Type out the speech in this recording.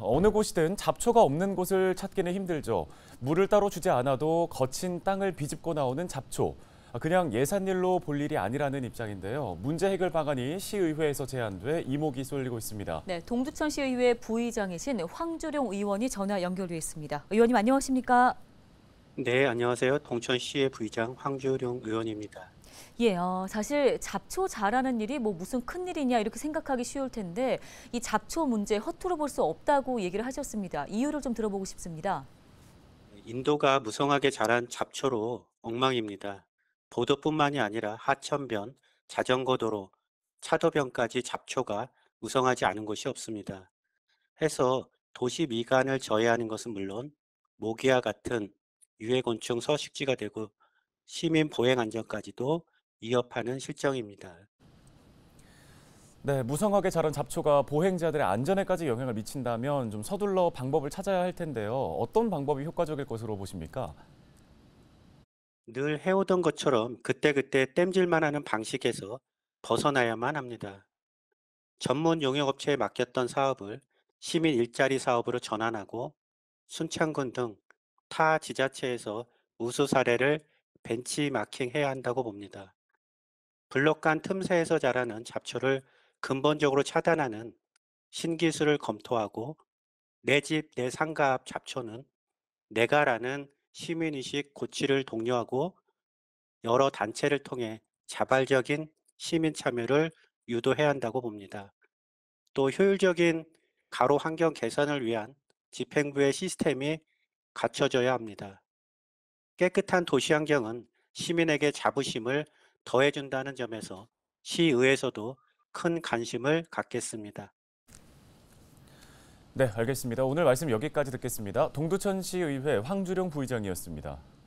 어느 곳이든 잡초가 없는 곳을 찾기는 힘들죠. 물을 따로 주지 않아도 거친 땅을 비집고 나오는 잡초. 그냥 예산일로 볼 일이 아니라는 입장인데요. 문제 해결 방안이 시의회에서 제안돼 이목이 쏠리고 있습니다. 네, 동두천시의회 부의장이신 황주룡 의원이 전화 연결돼 있습니다. 의원님 안녕하십니까? 네, 안녕하세요. 동천시의 부의장 황주룡 의원입니다. 예, 어, 사실 잡초 자라는 일이 뭐 무슨 큰 일이냐 이렇게 생각하기 쉬울 텐데 이 잡초 문제 허투루 볼 수 없다고 얘기를 하셨습니다. 이유를 좀 들어보고 싶습니다. 인도가 무성하게 자란 잡초로 엉망입니다. 보도뿐만이 아니라 하천변, 자전거도로, 차도변까지 잡초가 무성하지 않은 곳이 없습니다. 해서 도시 미관을 저해하는 것은 물론 모기와 같은 유해곤충 서식지가 되고 시민 보행 안전까지도 위협하는 실정입니다. 네, 무성하게 자란 잡초가 보행자들의 안전에까지 영향을 미친다면 좀 서둘러 방법을 찾아야 할 텐데요. 어떤 방법이 효과적일 것으로 보십니까? 늘 해오던 것처럼 그때그때 땜질만 하는 방식에서 벗어나야만 합니다. 전문 용역업체에 맡겼던 사업을 시민 일자리 사업으로 전환하고 순창군 등 타 지자체에서 우수 사례를 벤치마킹해야 한다고 봅니다. 블록 간 틈새에서 자라는 잡초를 근본적으로 차단하는 신기술을 검토하고 내 집, 내 상가 앞 잡초는 내가라는 시민의식 고취를 독려하고 여러 단체를 통해 자발적인 시민 참여를 유도해야 한다고 봅니다. 또 효율적인 가로 환경 개선을 위한 집행부의 시스템이 갖춰져야 합니다. 깨끗한 도시 환경은 시민에게 자부심을 더해준다는 점에서 시의에서도 큰 관심을 갖겠습니다. 네, 알겠습니다. 오늘 말씀 여기까지 듣겠습니다. 동두천시의회 황주룡 부의장이었습니다.